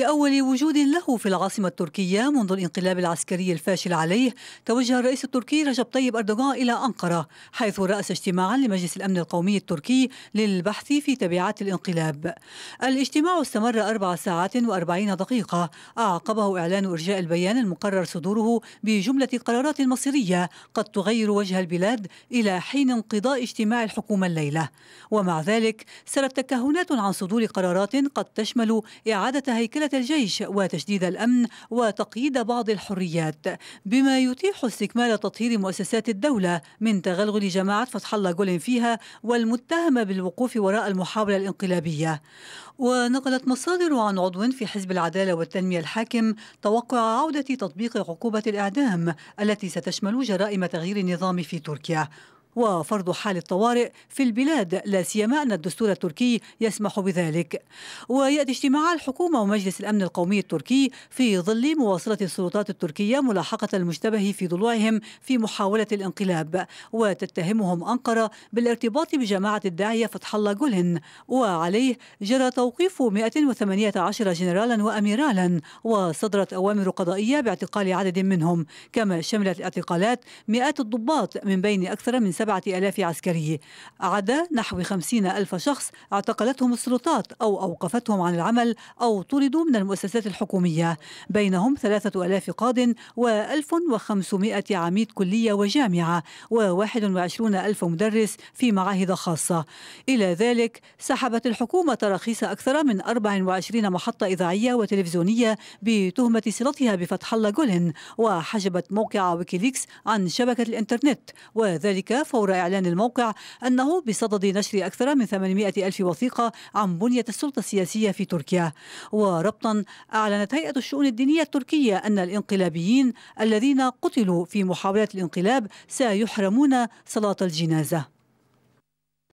لأول وجود له في العاصمة التركية منذ الانقلاب العسكري الفاشل عليه توجه الرئيس التركي رجب طيب أردوغان إلى أنقرة حيث رأس اجتماعا لمجلس الأمن القومي التركي للبحث في تبعات الانقلاب الاجتماع استمر أربع ساعات وأربعين دقيقة أعقبه إعلان إرجاء البيان المقرر صدوره بجملة قرارات مصيرية قد تغير وجه البلاد إلى حين انقضاء اجتماع الحكومة الليلة ومع ذلك سرت تكهنات عن صدور قرارات قد تشمل إعادة هيكلة مشكلة الجيش وتشديد الأمن وتقييد بعض الحريات بما يتيح استكمال تطهير مؤسسات الدولة من تغلغل جماعة فتح الله جولن فيها والمتهمة بالوقوف وراء المحاولة الانقلابية ونقلت مصادر عن عضو في حزب العدالة والتنمية الحاكم توقع عودة تطبيق عقوبة الإعدام التي ستشمل جرائم تغيير النظام في تركيا وفرض حال الطوارئ في البلاد لا سيما أن الدستور التركي يسمح بذلك ويأتي اجتماع الحكومة ومجلس الأمن القومي التركي في ظل مواصلة السلطات التركية ملاحقة المشتبه في ضلوعهم في محاولة الانقلاب وتتهمهم أنقرة بالارتباط بجماعة الداعية فتح الله جولن وعليه جرى توقيف 118 جنرالا وأميرالا وصدرت أوامر قضائية باعتقال عدد منهم كما شملت الاعتقالات مئات الضباط من بين أكثر من سبعة ألاف عسكري عدا نحو خمسين ألف شخص اعتقلتهم السلطات أو أوقفتهم عن العمل أو طردوا من المؤسسات الحكومية بينهم ثلاثة ألاف قاض وألف وخمسمائة عميد كلية وجامعة وواحد وعشرون ألف مدرس في معاهد خاصة إلى ذلك سحبت الحكومة تراخيص أكثر من 24 محطة إذاعية وتلفزيونية بتهمة صلتها بفتح الله جولن وحجبت موقع ويكيليكس عن شبكة الإنترنت وذلك فور إعلان الموقع أنه بصدد نشر أكثر من 800 ألف وثيقة عن بنية السلطة السياسية في تركيا وربطا أعلنت هيئة الشؤون الدينية التركية أن الإنقلابيين الذين قتلوا في محاولة الانقلاب سيحرمون صلاة الجنازة